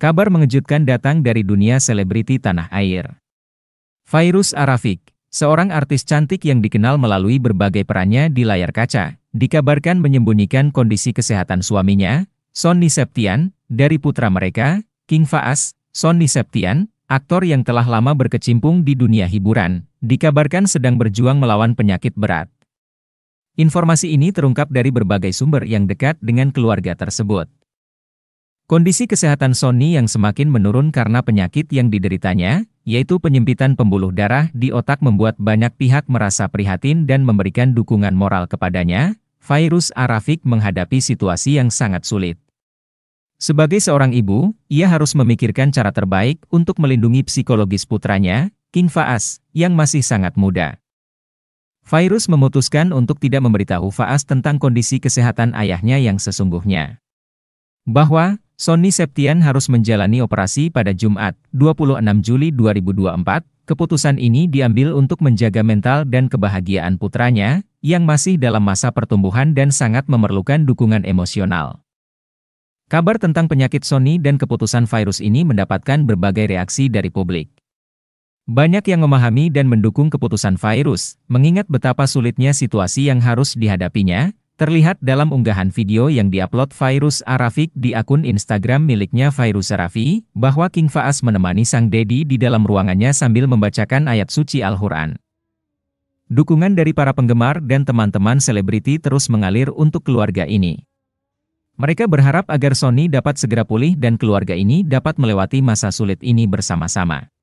Kabar mengejutkan datang dari dunia selebriti tanah air. Virus Arafik, seorang artis cantik yang dikenal melalui berbagai perannya di layar kaca, dikabarkan menyembunyikan kondisi kesehatan suaminya, Sonny Septian, dari putra mereka, King Faas, Sonny Septian, aktor yang telah lama berkecimpung di dunia hiburan, dikabarkan sedang berjuang melawan penyakit berat. Informasi ini terungkap dari berbagai sumber yang dekat dengan keluarga tersebut. Kondisi kesehatan Sony yang semakin menurun karena penyakit yang dideritanya, yaitu penyempitan pembuluh darah di otak membuat banyak pihak merasa prihatin dan memberikan dukungan moral kepadanya, virus Arafik menghadapi situasi yang sangat sulit. Sebagai seorang ibu, ia harus memikirkan cara terbaik untuk melindungi psikologis putranya, King Faas, yang masih sangat muda. Virus memutuskan untuk tidak memberitahu Faas tentang kondisi kesehatan ayahnya yang sesungguhnya. Bahwa, Sony Septian harus menjalani operasi pada Jumat, 26 Juli 2024. Keputusan ini diambil untuk menjaga mental dan kebahagiaan putranya, yang masih dalam masa pertumbuhan dan sangat memerlukan dukungan emosional. Kabar tentang penyakit Sony dan keputusan virus ini mendapatkan berbagai reaksi dari publik. Banyak yang memahami dan mendukung keputusan virus, mengingat betapa sulitnya situasi yang harus dihadapinya, Terlihat dalam unggahan video yang diupload Virus Arafik di akun Instagram miliknya Virus Arafi, bahwa King Faas menemani sang Dedi di dalam ruangannya sambil membacakan ayat suci Al-Quran. Dukungan dari para penggemar dan teman-teman selebriti terus mengalir untuk keluarga ini. Mereka berharap agar Sony dapat segera pulih dan keluarga ini dapat melewati masa sulit ini bersama-sama.